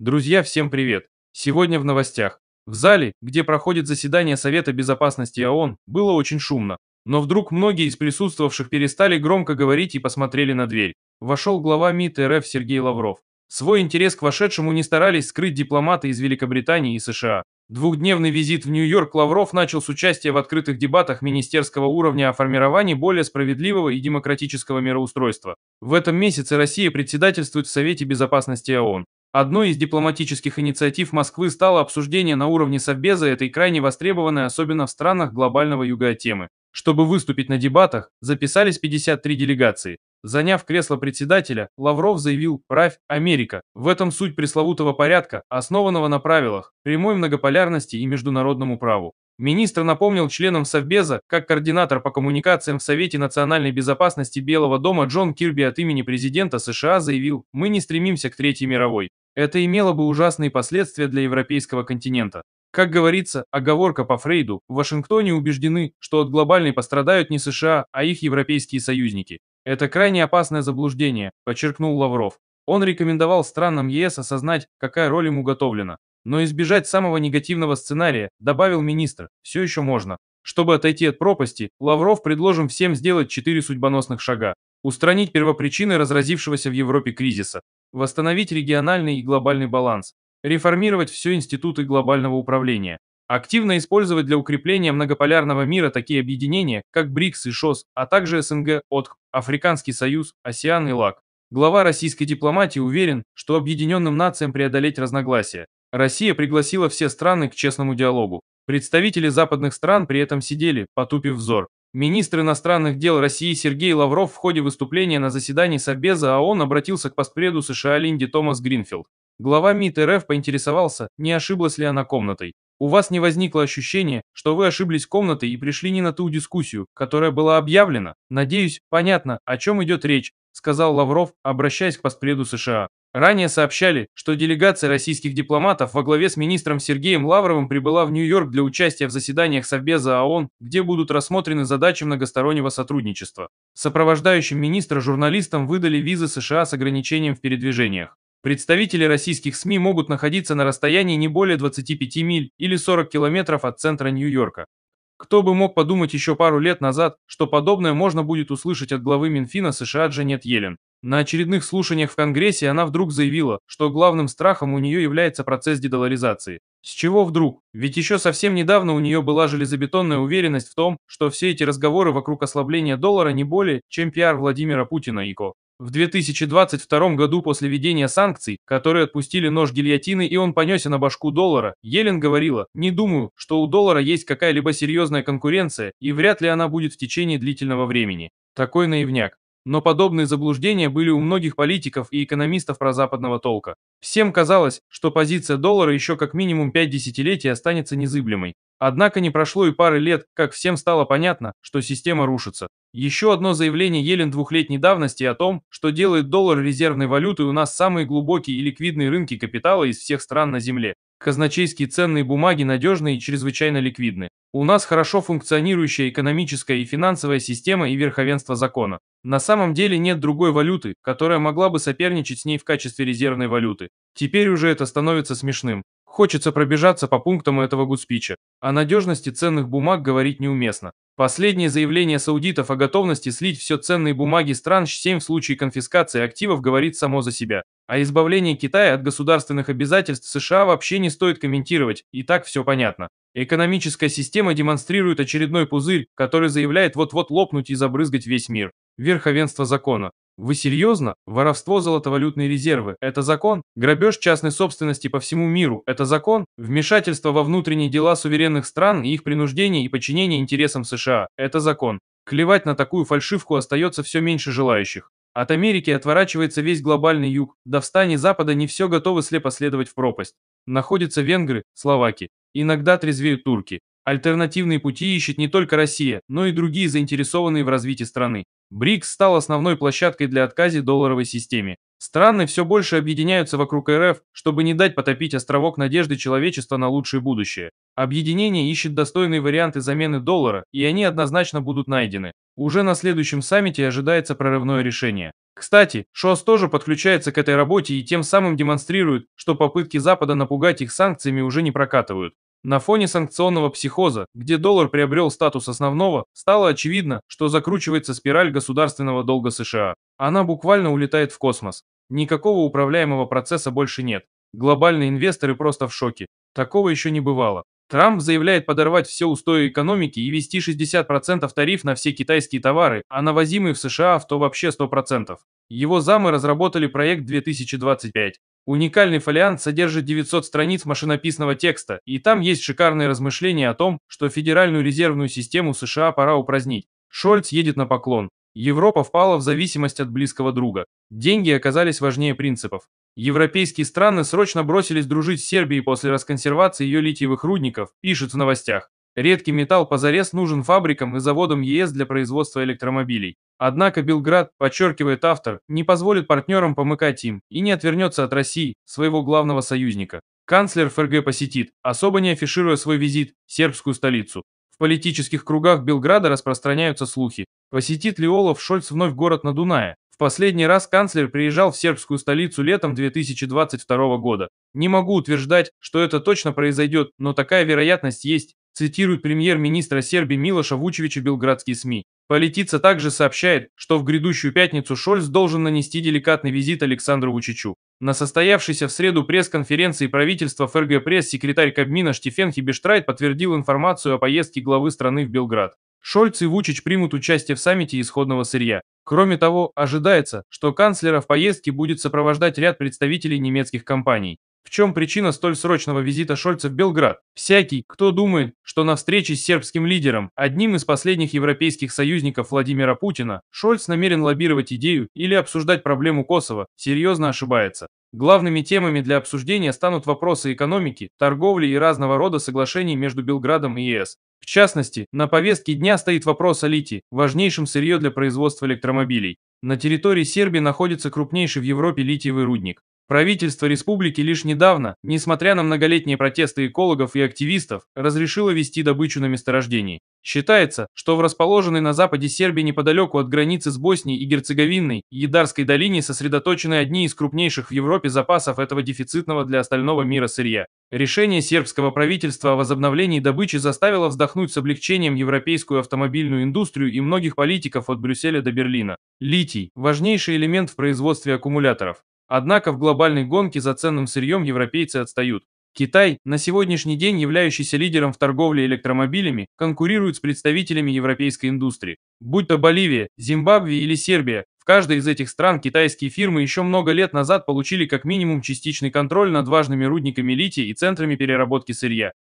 Друзья, всем привет! Сегодня в новостях. В зале, где проходит заседание Совета Безопасности ООН, было очень шумно. Но вдруг многие из присутствовавших перестали громко говорить и посмотрели на дверь. Вошел глава МИД РФ Сергей Лавров. Свой интерес к вошедшему не старались скрыть дипломаты из Великобритании и США. Двухдневный визит в Нью-Йорк Лавров начал с участия в открытых дебатах министерского уровня о формировании более справедливого и демократического мироустройства. В этом месяце Россия председательствует в Совете Безопасности ООН. Одной из дипломатических инициатив Москвы стало обсуждение на уровне Совбеза этой крайне востребованной, особенно в странах глобального юга темы. Чтобы выступить на дебатах, записались 53 делегации. Заняв кресло председателя, Лавров заявил «Правь Америка». В этом суть пресловутого порядка, основанного на правилах, прямой многополярности и международному праву. Министр напомнил членам Совбеза, как координатор по коммуникациям в Совете национальной безопасности Белого дома Джон Кирби от имени президента США заявил, мы не стремимся к Третьей мировой. Это имело бы ужасные последствия для европейского континента. Как говорится, оговорка по Фрейду, в Вашингтоне убеждены, что от глобальной пострадают не США, а их европейские союзники. Это крайне опасное заблуждение, подчеркнул Лавров. Он рекомендовал странам ЕС осознать, какая роль им уготовлена. Но избежать самого негативного сценария, добавил министр, все еще можно. Чтобы отойти от пропасти, Лавров предложим всем сделать четыре судьбоносных шага. Устранить первопричины разразившегося в Европе кризиса. Восстановить региональный и глобальный баланс. Реформировать все институты глобального управления. Активно использовать для укрепления многополярного мира такие объединения, как БРИКС и ШОС, а также СНГ, ОТК, Африканский Союз, АСИАН и ЛАК. Глава российской дипломатии уверен, что объединенным нациям преодолеть разногласия. Россия пригласила все страны к честному диалогу. Представители западных стран при этом сидели, потупив взор. Министр иностранных дел России Сергей Лавров в ходе выступления на заседании Совбеза ООН обратился к постпреду США Линди Томас Гринфилд. Глава МИД РФ поинтересовался, не ошиблась ли она комнатой. У вас не возникло ощущения, что вы ошиблись комнатой и пришли не на ту дискуссию, которая была объявлена? Надеюсь, понятно, о чем идет речь, сказал Лавров, обращаясь к постпреду США. Ранее сообщали, что делегация российских дипломатов во главе с министром Сергеем Лавровым прибыла в Нью-Йорк для участия в заседаниях Совбеза ООН, где будут рассмотрены задачи многостороннего сотрудничества. Сопровождающим министра журналистам выдали визы США с ограничением в передвижениях. Представители российских СМИ могут находиться на расстоянии не более 25 миль или 40 километров от центра Нью-Йорка. Кто бы мог подумать еще пару лет назад, что подобное можно будет услышать от главы Минфина США Джанет Йеллен. На очередных слушаниях в Конгрессе она вдруг заявила, что главным страхом у нее является процесс дедоларизации. С чего вдруг? Ведь еще совсем недавно у нее была железобетонная уверенность в том, что все эти разговоры вокруг ослабления доллара не более, чем пиар Владимира Путина и Ко. В 2022 году после введения санкций, которые отпустили нож гильотины и он понесся на башку доллара, Елен говорила, не думаю, что у доллара есть какая-либо серьезная конкуренция и вряд ли она будет в течение длительного времени. Такой наивняк. Но подобные заблуждения были у многих политиков и экономистов прозападного толка. Всем казалось, что позиция доллара еще как минимум 5 десятилетий останется незыблемой. Однако не прошло и пары лет, как всем стало понятно, что система рушится. Еще одно заявление Елен двухлетней давности о том, что делает доллар резервной валютой у нас самые глубокие и ликвидные рынки капитала из всех стран на Земле. Казначейские ценные бумаги надежны и чрезвычайно ликвидны. У нас хорошо функционирующая экономическая и финансовая система и верховенство закона. На самом деле нет другой валюты, которая могла бы соперничать с ней в качестве резервной валюты. Теперь уже это становится смешным. Хочется пробежаться по пунктам этого гудспича. О надежности ценных бумаг говорить неуместно. Последнее заявление саудитов о готовности слить все ценные бумаги стран 7 в случае конфискации активов говорит само за себя. А избавление Китая от государственных обязательств США вообще не стоит комментировать, и так все понятно. Экономическая система демонстрирует очередной пузырь, который заявляет вот-вот лопнуть и забрызгать весь мир. Верховенство закона. Вы серьезно? Воровство золотовалютной резервы – это закон? Грабеж частной собственности по всему миру – это закон? Вмешательство во внутренние дела суверенных стран и их принуждение и подчинение интересам США – это закон? Клевать на такую фальшивку остается все меньше желающих. От Америки отворачивается весь глобальный юг, до встани Запада не все готовы слепо следовать в пропасть. Находятся венгры, словаки, Иногда трезвеют турки. Альтернативные пути ищет не только Россия, но и другие заинтересованные в развитии страны. БРИКС стал основной площадкой для отказа долларовой системе. Страны все больше объединяются вокруг РФ, чтобы не дать потопить островок надежды человечества на лучшее будущее. Объединение ищет достойные варианты замены доллара, и они однозначно будут найдены. Уже на следующем саммите ожидается прорывное решение. Кстати, ШОС тоже подключается к этой работе и тем самым демонстрирует, что попытки Запада напугать их санкциями уже не прокатывают. На фоне санкционного психоза, где доллар приобрел статус основного, стало очевидно, что закручивается спираль государственного долга США. Она буквально улетает в космос. Никакого управляемого процесса больше нет. Глобальные инвесторы просто в шоке. Такого еще не бывало. Трамп заявляет подорвать все устои экономики и ввести 60% тариф на все китайские товары, а на возимые в США авто вообще 100%. Его замы разработали проект 2025. Уникальный фолиант содержит 900 страниц машинописного текста, и там есть шикарные размышления о том, что Федеральную резервную систему США пора упразднить. Шольц едет на поклон. Европа впала в зависимость от близкого друга. Деньги оказались важнее принципов. Европейские страны срочно бросились дружить с Сербией после расконсервации ее литиевых рудников, пишут в новостях. Редкий металл позарез нужен фабрикам и заводам ЕС для производства электромобилей. Однако Белград, подчеркивает автор, не позволит партнерам помыкать им и не отвернется от России, своего главного союзника. Канцлер ФРГ посетит, особо не афишируя свой визит, сербскую столицу. В политических кругах Белграда распространяются слухи. Посетит ли Олаф Шольц вновь город на Дунае? последний раз канцлер приезжал в сербскую столицу летом 2022 года. Не могу утверждать, что это точно произойдет, но такая вероятность есть, цитирует премьер-министра Сербии Милоша Вучевича белградские СМИ. Политица также сообщает, что в грядущую пятницу Шольц должен нанести деликатный визит Александру Вучичу. На состоявшейся в среду пресс-конференции правительства ФРГ пресс секретарь Кабмина Штефен Хибештрайт подтвердил информацию о поездке главы страны в Белград. Шольц и Вучич примут участие в саммите исходного сырья. Кроме того, ожидается, что канцлера в поездке будет сопровождать ряд представителей немецких компаний. В чем причина столь срочного визита Шольца в Белград? Всякий, кто думает, что на встрече с сербским лидером, одним из последних европейских союзников Владимира Путина, Шольц намерен лоббировать идею или обсуждать проблему Косово, серьезно ошибается. Главными темами для обсуждения станут вопросы экономики, торговли и разного рода соглашений между Белградом и ЕС. В частности, на повестке дня стоит вопрос о литии, важнейшем сырье для производства электромобилей. На территории Сербии находится крупнейший в Европе литиевый рудник. Правительство республики лишь недавно, несмотря на многолетние протесты экологов и активистов, разрешило вести добычу на месторождении. Считается, что в расположенной на западе Сербии неподалеку от границы с Боснией и Герцеговиной едарской долине сосредоточены одни из крупнейших в Европе запасов этого дефицитного для остального мира сырья. Решение сербского правительства о возобновлении добычи заставило вздохнуть с облегчением европейскую автомобильную индустрию и многих политиков от Брюсселя до Берлина. Литий – важнейший элемент в производстве аккумуляторов. Однако в глобальной гонке за ценным сырьем европейцы отстают. Китай, на сегодняшний день являющийся лидером в торговле электромобилями, конкурирует с представителями европейской индустрии. Будь то Боливия, Зимбабве или Сербия, в каждой из этих стран китайские фирмы еще много лет назад получили как минимум частичный контроль над важными рудниками лития и центрами переработки сырья.